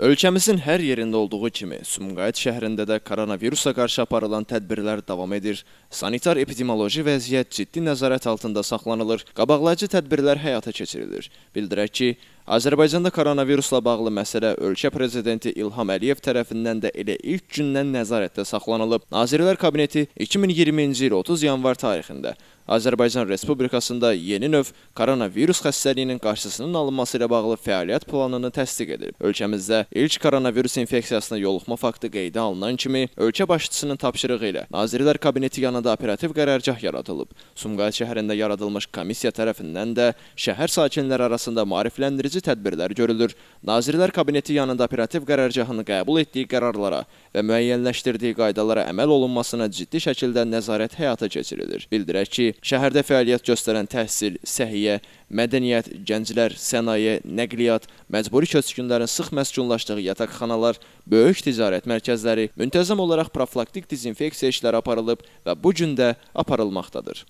Ölkəmizin hər yerində olduğu kimi Sumqayıt şəhrində də koronavirusa qarşı aparılan tədbirlər davam edir. Sanitar epidemioloji vəziyyət ciddi nəzarət altında saxlanılır. Qabaqlayıcı tədbirlər həyata keçirilir. Bildirək ki, Azərbaycanda koronavirusla bağlı məsələ ölkə prezidenti İlham Əliyev tərəfindən də elə ilk gündən nəzarətdə saxlanılıb. Nazirlər Kabineti 2020-ci il 30 yanvar tarixində Azərbaycan Respublikasında yeni növ koronavirus xəstəliyinin qarşısının alınması ilə bağlı fəaliyyət planını təsdiq edib. Ölkəmizdə ilk koronavirus infeksiyasına yoluxma faktı qeydə alınan kimi ölkə başçısının tapşırığı ilə Nazirlər Kabineti yanında operativ qərargah yaradılıb. Sumqayıt şəhərində yaradılmış komissiya tərəfindən də şəhər sakinləri arasında maarifləndirici genişlədici tədbirlər görülür. Nazirlər Kabineti yanında operativ qərargahını qəbul etdiyi qərarlara və müəyyənləşdirdiyi qaydalara əməl olunmasına ciddi şəkildə nəzarət həyata keçirilir. Bildirək ki, şəhərdə fəaliyyət göstərən təhsil, səhiyyə, mədəniyyət, gənclər, sənaye, nəqliyyat, məcburi köçkünlərin sıx məskunlaşdığı yataqxanalar, böyük ticarət mərkəzləri müntəzəm olaraq profilaktik dezinfeksiya işləri aparılıb və bu gün də aparılmaqdadır.